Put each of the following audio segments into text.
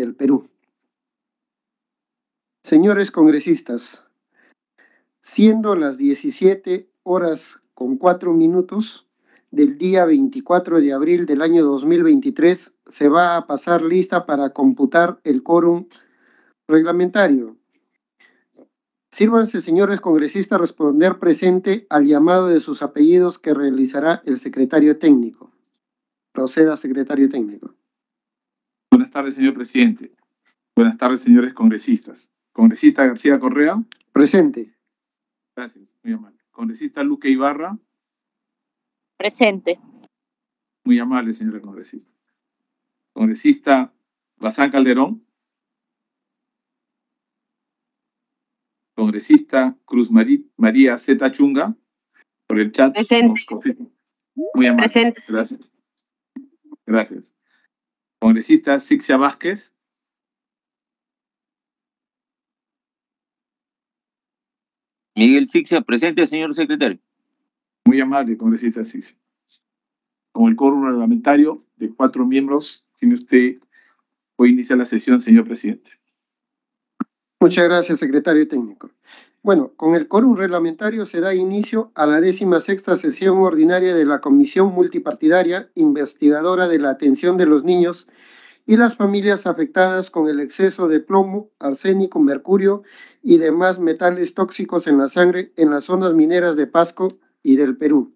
del Perú. Señores congresistas, siendo las 17 horas con 4 minutos del día 24 de abril del año 2023, se va a pasar lista para computar el quórum reglamentario. Sírvanse, señores congresistas, responder presente al llamado de sus apellidos que realizará el secretario técnico. Proceda, secretario técnico. Buenas tardes, señor presidente. Buenas tardes, señores congresistas. Congresista García Correa. Presente. Gracias, muy amable. Congresista Luque Ibarra. Presente. Muy amable, señora congresista. Congresista Bazán Calderón. Congresista Cruz María Z. Chunga. Por el chat. Presente. Muy amable. Gracias. Gracias. Congresista Sixia Vázquez. Miguel Sixia, presente, señor secretario. Muy amable, congresista Sixia. Con el coro reglamentario de cuatro miembros, tiene usted, hoy iniciar la sesión, señor presidente. Muchas gracias, secretario técnico. Bueno, con el quórum reglamentario se da inicio a la décima sexta sesión ordinaria de la Comisión Multipartidaria Investigadora de la Atención de los Niños y las familias afectadas con el exceso de plomo, arsénico, mercurio y demás metales tóxicos en la sangre en las zonas mineras de Pasco y del Perú.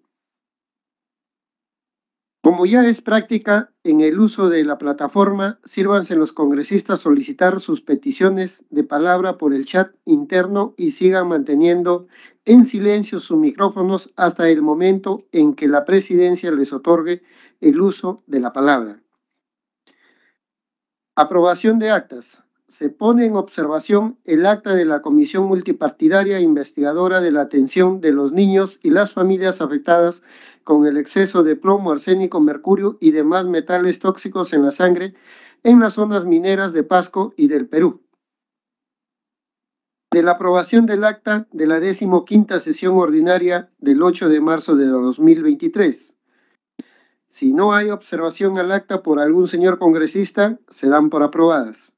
Como ya es práctica en el uso de la plataforma, sírvanse los congresistas solicitar sus peticiones de palabra por el chat interno y sigan manteniendo en silencio sus micrófonos hasta el momento en que la presidencia les otorgue el uso de la palabra. Aprobación de actas se pone en observación el acta de la Comisión Multipartidaria Investigadora de la Atención de los Niños y las Familias Afectadas con el exceso de plomo, arsénico, mercurio y demás metales tóxicos en la sangre en las zonas mineras de Pasco y del Perú. De la aprobación del acta de la quinta sesión ordinaria del 8 de marzo de 2023. Si no hay observación al acta por algún señor congresista, se dan por aprobadas.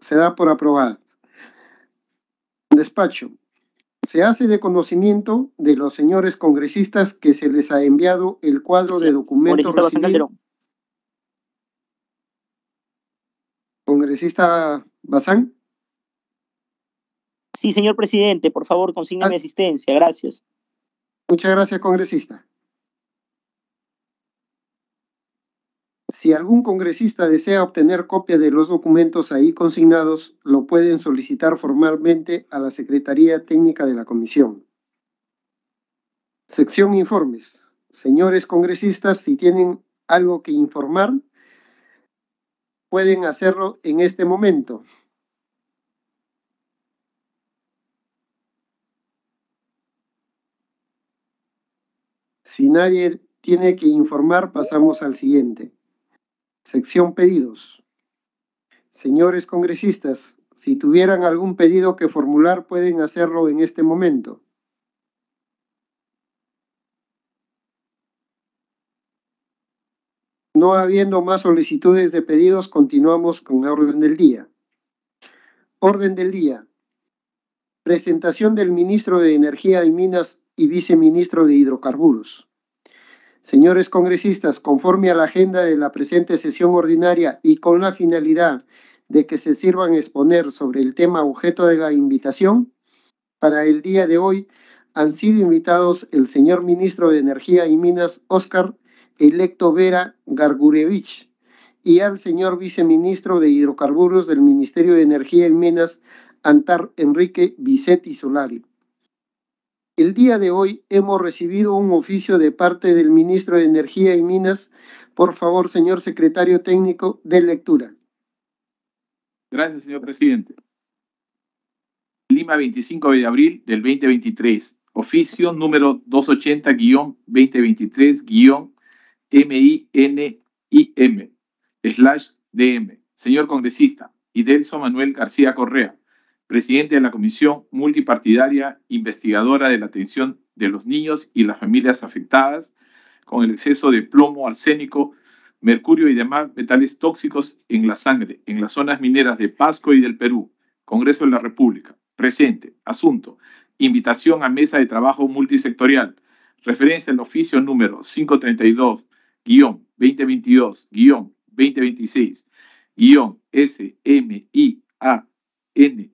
se da por aprobada. Despacho. Se hace de conocimiento de los señores congresistas que se les ha enviado el cuadro de documentos Congresista Bazán. Sí, señor presidente, por favor, consígname ah. asistencia. Gracias. Muchas gracias, congresista. Si algún congresista desea obtener copia de los documentos ahí consignados, lo pueden solicitar formalmente a la Secretaría Técnica de la Comisión. Sección Informes. Señores congresistas, si tienen algo que informar, pueden hacerlo en este momento. Si nadie tiene que informar, pasamos al siguiente. Sección pedidos. Señores congresistas, si tuvieran algún pedido que formular, pueden hacerlo en este momento. No habiendo más solicitudes de pedidos, continuamos con la orden del día. Orden del día. Presentación del ministro de Energía y Minas y viceministro de Hidrocarburos. Señores congresistas, conforme a la agenda de la presente sesión ordinaria y con la finalidad de que se sirvan exponer sobre el tema objeto de la invitación, para el día de hoy han sido invitados el señor ministro de Energía y Minas, Óscar Electo Vera Gargurevich, y al señor viceministro de Hidrocarburos del Ministerio de Energía y Minas, Antar Enrique Vicente Solari. El día de hoy hemos recibido un oficio de parte del ministro de Energía y Minas. Por favor, señor secretario técnico, de lectura. Gracias, señor presidente. Lima 25 de abril del 2023. Oficio número 280-2023-MINIM. Slash DM. Señor congresista, Idelso Manuel García Correa presidente de la Comisión Multipartidaria Investigadora de la Atención de los Niños y las Familias Afectadas con el exceso de plomo, arsénico, mercurio y demás metales tóxicos en la sangre, en las zonas mineras de Pasco y del Perú. Congreso de la República. Presente. Asunto. Invitación a mesa de trabajo multisectorial. Referencia al oficio número 532-2022-2026-SMIAN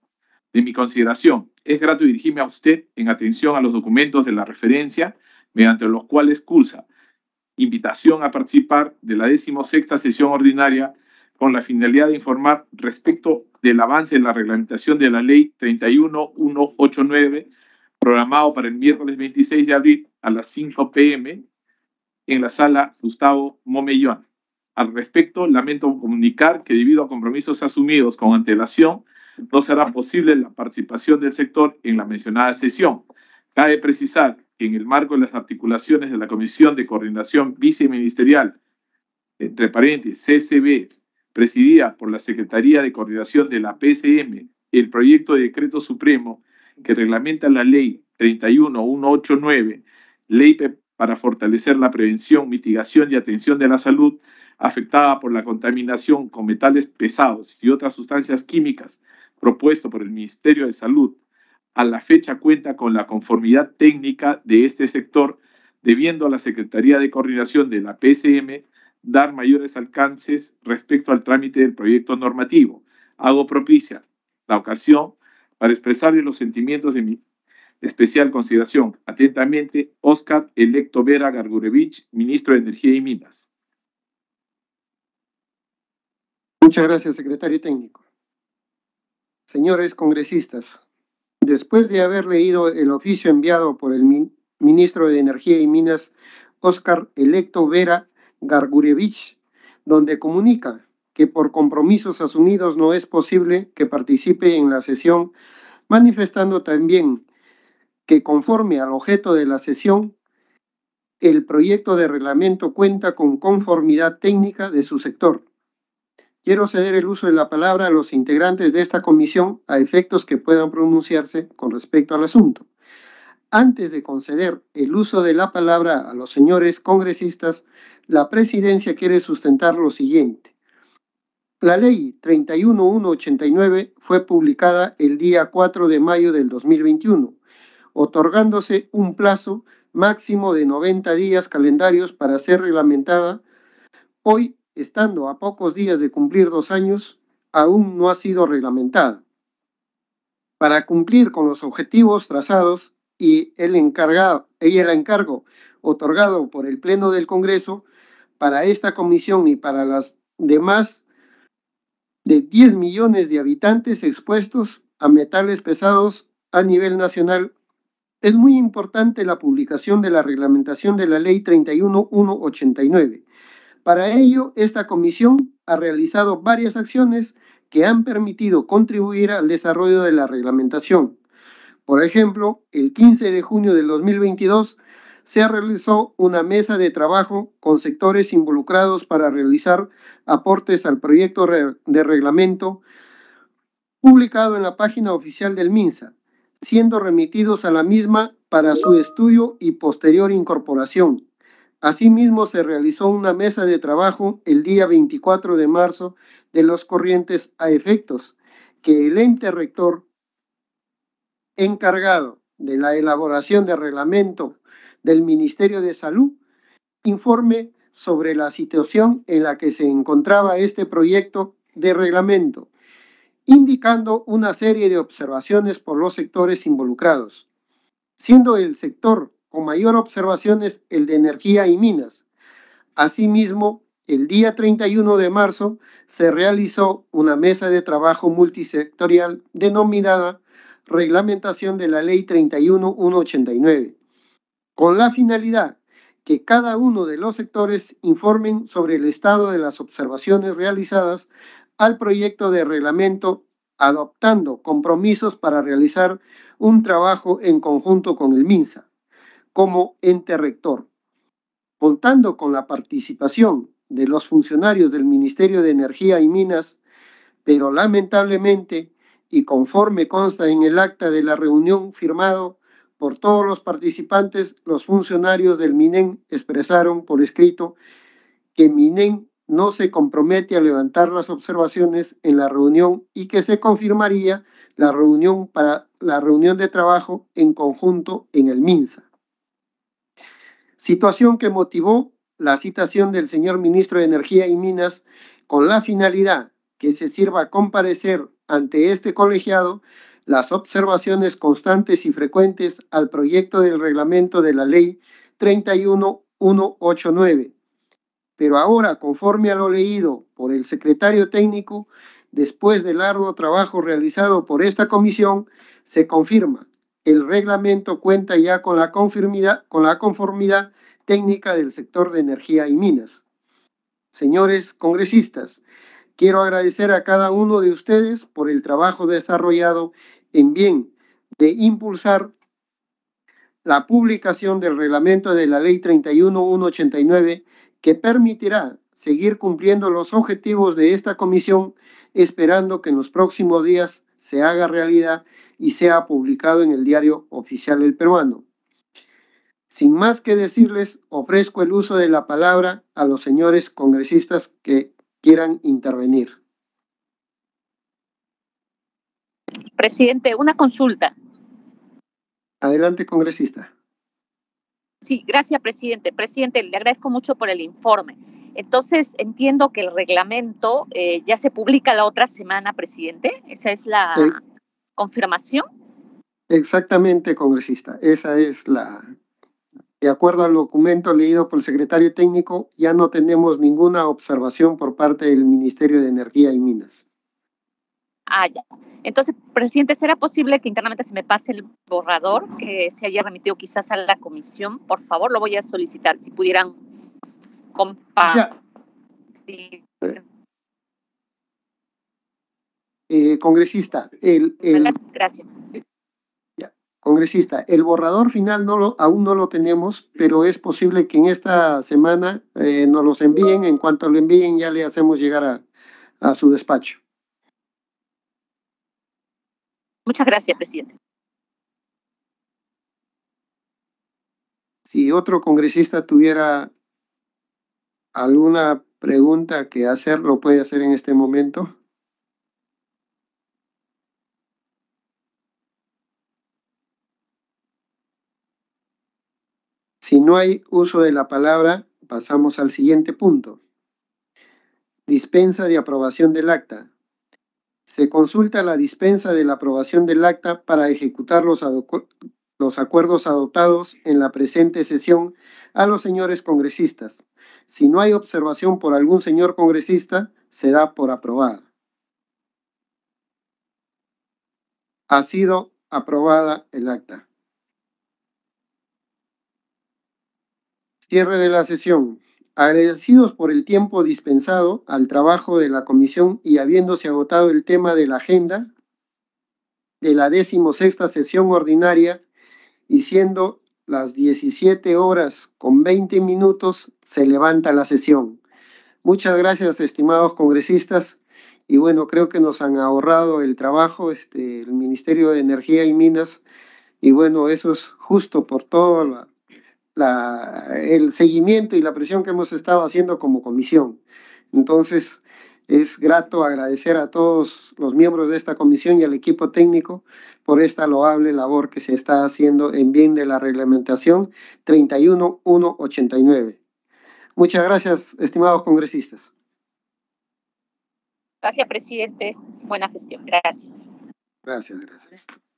de mi consideración, es grato dirigirme a usted en atención a los documentos de la referencia mediante los cuales cursa invitación a participar de la 16 sesión ordinaria con la finalidad de informar respecto del avance en la reglamentación de la ley 31189 programado para el miércoles 26 de abril a las 5 pm en la sala Gustavo Momellón. Al respecto, lamento comunicar que debido a compromisos asumidos con antelación, no será posible la participación del sector en la mencionada sesión. Cabe precisar que en el marco de las articulaciones de la Comisión de Coordinación Viceministerial, entre paréntesis, CCB, presidida por la Secretaría de Coordinación de la PCM, el proyecto de decreto supremo que reglamenta la ley 31189, ley para fortalecer la prevención, mitigación y atención de la salud afectada por la contaminación con metales pesados y otras sustancias químicas propuesto por el Ministerio de Salud, a la fecha cuenta con la conformidad técnica de este sector, debiendo a la Secretaría de Coordinación de la PSM dar mayores alcances respecto al trámite del proyecto normativo. Hago propicia la ocasión para expresarle los sentimientos de mi especial consideración. Atentamente, Oscar Electo Vera Gargurevich, Ministro de Energía y Minas. Muchas gracias, secretario técnico señores congresistas, después de haber leído el oficio enviado por el ministro de Energía y Minas, Óscar Electo Vera Gargurevich, donde comunica que por compromisos asumidos no es posible que participe en la sesión, manifestando también que conforme al objeto de la sesión, el proyecto de reglamento cuenta con conformidad técnica de su sector Quiero ceder el uso de la palabra a los integrantes de esta comisión a efectos que puedan pronunciarse con respecto al asunto. Antes de conceder el uso de la palabra a los señores congresistas, la presidencia quiere sustentar lo siguiente. La ley 31189 fue publicada el día 4 de mayo del 2021, otorgándose un plazo máximo de 90 días calendarios para ser reglamentada. Hoy estando a pocos días de cumplir dos años, aún no ha sido reglamentada. Para cumplir con los objetivos trazados y el, encargado, y el encargo otorgado por el Pleno del Congreso, para esta comisión y para las demás de 10 millones de habitantes expuestos a metales pesados a nivel nacional, es muy importante la publicación de la reglamentación de la Ley 31189 para ello, esta comisión ha realizado varias acciones que han permitido contribuir al desarrollo de la reglamentación. Por ejemplo, el 15 de junio del 2022 se realizó una mesa de trabajo con sectores involucrados para realizar aportes al proyecto de reglamento publicado en la página oficial del MINSA, siendo remitidos a la misma para su estudio y posterior incorporación. Asimismo, se realizó una mesa de trabajo el día 24 de marzo de los corrientes a efectos que el ente rector encargado de la elaboración de reglamento del Ministerio de Salud informe sobre la situación en la que se encontraba este proyecto de reglamento, indicando una serie de observaciones por los sectores involucrados, siendo el sector con mayor observación es el de energía y minas. Asimismo, el día 31 de marzo se realizó una mesa de trabajo multisectorial denominada Reglamentación de la Ley 31189, con la finalidad que cada uno de los sectores informen sobre el estado de las observaciones realizadas al proyecto de reglamento, adoptando compromisos para realizar un trabajo en conjunto con el MINSA como ente rector. Contando con la participación de los funcionarios del Ministerio de Energía y Minas, pero lamentablemente, y conforme consta en el acta de la reunión firmado por todos los participantes, los funcionarios del MINEN expresaron por escrito que MINEN no se compromete a levantar las observaciones en la reunión y que se confirmaría la reunión para la reunión de trabajo en conjunto en el MINSA situación que motivó la citación del señor ministro de Energía y Minas con la finalidad que se sirva a comparecer ante este colegiado las observaciones constantes y frecuentes al proyecto del reglamento de la ley 31189. Pero ahora, conforme a lo leído por el secretario técnico, después del arduo trabajo realizado por esta comisión, se confirma el reglamento cuenta ya con la conformidad, con la conformidad técnica del sector de energía y minas. Señores congresistas, quiero agradecer a cada uno de ustedes por el trabajo desarrollado en bien de impulsar la publicación del reglamento de la Ley 31189 que permitirá seguir cumpliendo los objetivos de esta comisión, esperando que en los próximos días se haga realidad y sea publicado en el diario oficial del Peruano. Sin más que decirles, ofrezco el uso de la palabra a los señores congresistas que quieran intervenir. Presidente, una consulta. Adelante, congresista. Sí, gracias, presidente. Presidente, le agradezco mucho por el informe. Entonces, entiendo que el reglamento eh, ya se publica la otra semana, presidente. Esa es la confirmación. Exactamente, congresista. Esa es la... De acuerdo al documento leído por el secretario técnico, ya no tenemos ninguna observación por parte del Ministerio de Energía y Minas. Ah, ya. Entonces, presidente, ¿será posible que internamente se me pase el borrador que se haya remitido quizás a la comisión? Por favor, lo voy a solicitar, si pudieran eh, congresista, el, congresista, el borrador final no lo, aún no lo tenemos, pero es posible que en esta semana eh, nos los envíen. En cuanto lo envíen, ya le hacemos llegar a, a su despacho. Muchas gracias, presidente. Si otro congresista tuviera alguna pregunta que hacer, lo puede hacer en este momento. Si no hay uso de la palabra, pasamos al siguiente punto. Dispensa de aprobación del acta. Se consulta la dispensa de la aprobación del acta para ejecutar los, los acuerdos adoptados en la presente sesión a los señores congresistas. Si no hay observación por algún señor congresista, se da por aprobada. Ha sido aprobada el acta. Cierre de la sesión. Agradecidos por el tiempo dispensado al trabajo de la comisión y habiéndose agotado el tema de la agenda de la decimosexta sesión ordinaria y siendo las 17 horas con 20 minutos se levanta la sesión. Muchas gracias, estimados congresistas. Y bueno, creo que nos han ahorrado el trabajo, este, el Ministerio de Energía y Minas. Y bueno, eso es justo por todo el seguimiento y la presión que hemos estado haciendo como comisión. Entonces, es grato agradecer a todos los miembros de esta comisión y al equipo técnico por esta loable labor que se está haciendo en bien de la reglamentación 31189. Muchas gracias, estimados congresistas. Gracias, presidente. Buena gestión. Gracias. Gracias, gracias.